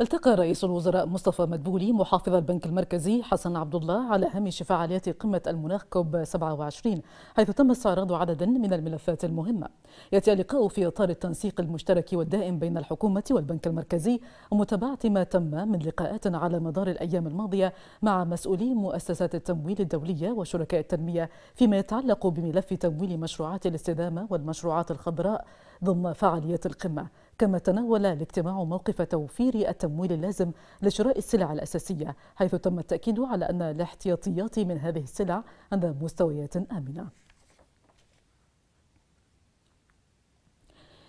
التقى رئيس الوزراء مصطفى مدبولي محافظ البنك المركزي حسن عبد الله على هامش فعاليات قمة المناخ كوب 27 حيث تم استعراض عدد من الملفات المهمة يأتي اللقاء في إطار التنسيق المشترك والدائم بين الحكومة والبنك المركزي ومتابعة ما تم من لقاءات على مدار الأيام الماضية مع مسؤولي مؤسسات التمويل الدولية وشركاء التنمية فيما يتعلق بملف تمويل مشروعات الاستدامة والمشروعات الخضراء ضمن فعاليات القمة كما تناول الاجتماع موقف توفير التمويل اللازم لشراء السلع الأساسية حيث تم التأكيد على أن الاحتياطيات من هذه السلع عند مستويات آمنة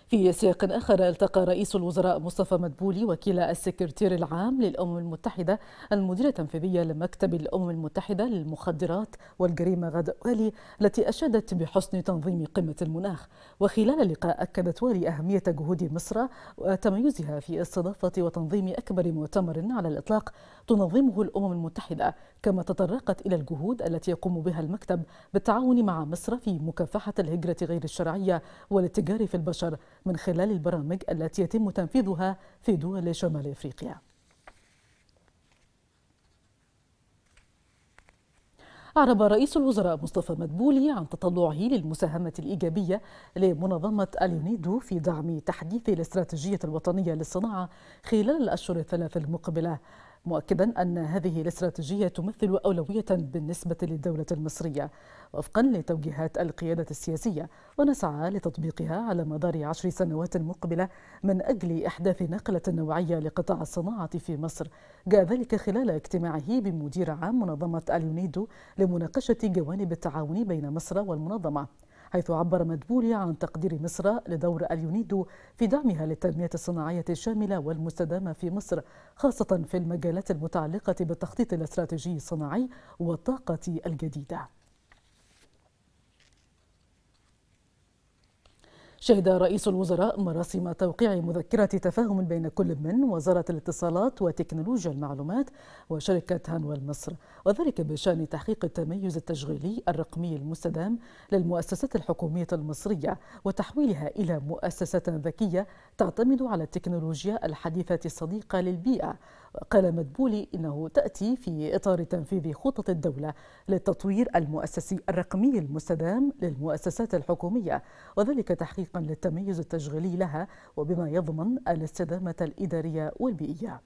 في سياق آخر التقى رئيس الوزراء مصطفى مدبولي وكيل السكرتير العام للأمم المتحدة المديرة التنفيذية لمكتب الأمم المتحدة للمخدرات والجريمة غد والي التي أشادت بحسن تنظيم قمة المناخ وخلال اللقاء أكدت والي أهمية جهود مصر وتميزها في استضافة وتنظيم أكبر مؤتمر على الإطلاق تنظمه الأمم المتحدة كما تطرقت إلى الجهود التي يقوم بها المكتب بالتعاون مع مصر في مكافحة الهجرة غير الشرعية والاتجار في البشر من خلال البرامج التي يتم تنفيذها في دول شمال إفريقيا أعرب رئيس الوزراء مصطفى مدبولي عن تطلعه للمساهمة الإيجابية لمنظمة اليونيدو في دعم تحديث الاستراتيجية الوطنية للصناعة خلال الأشهر الثلاث المقبلة مؤكدا أن هذه الاستراتيجية تمثل أولوية بالنسبة للدولة المصرية وفقا لتوجيهات القيادة السياسية ونسعى لتطبيقها على مدار عشر سنوات مقبلة من أجل إحداث نقلة نوعية لقطاع الصناعة في مصر جاء ذلك خلال اجتماعه بمدير عام منظمة اليونيدو لمناقشة جوانب التعاون بين مصر والمنظمة حيث عبر مدبولي عن تقدير مصر لدور اليونيدو في دعمها للتنمية الصناعية الشاملة والمستدامة في مصر خاصة في المجالات المتعلقة بالتخطيط الاستراتيجي الصناعي والطاقة الجديدة شهد رئيس الوزراء مراسم توقيع مذكرة تفاهم بين كل من وزارة الاتصالات وتكنولوجيا المعلومات وشركة هانوال مصر وذلك بشأن تحقيق التميز التشغيلي الرقمي المستدام للمؤسسات الحكومية المصرية وتحويلها إلى مؤسسة ذكية تعتمد على التكنولوجيا الحديثة الصديقة للبيئة قال مدبولي إنه تأتي في إطار تنفيذ خطط الدولة للتطوير المؤسسي الرقمي المستدام للمؤسسات الحكومية وذلك تحقيقا للتميز التشغيلي لها وبما يضمن الاستدامة الإدارية والبيئية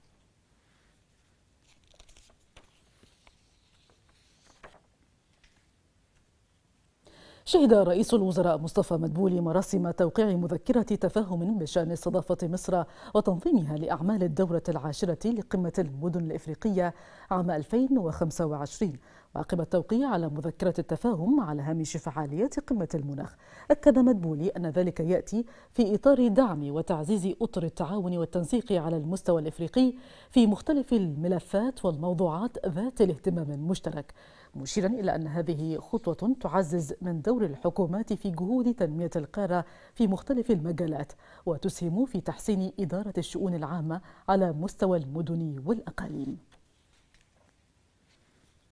شهد رئيس الوزراء مصطفى مدبولي مراسم توقيع مذكرة تفاهم بشأن استضافة مصر وتنظيمها لأعمال الدورة العاشرة لقمة المدن الإفريقية عام 2025 وعقب التوقيع على مذكرة التفاهم على هامش فعاليات قمة المناخ أكد مدبولي أن ذلك يأتي في إطار دعم وتعزيز أطر التعاون والتنسيق على المستوى الإفريقي في مختلف الملفات والموضوعات ذات الاهتمام المشترك مشيرا إلى أن هذه خطوة تعزز من دور الحكومات في جهود تنمية القارة في مختلف المجالات وتسهم في تحسين إدارة الشؤون العامة على مستوى المدن والأقاليم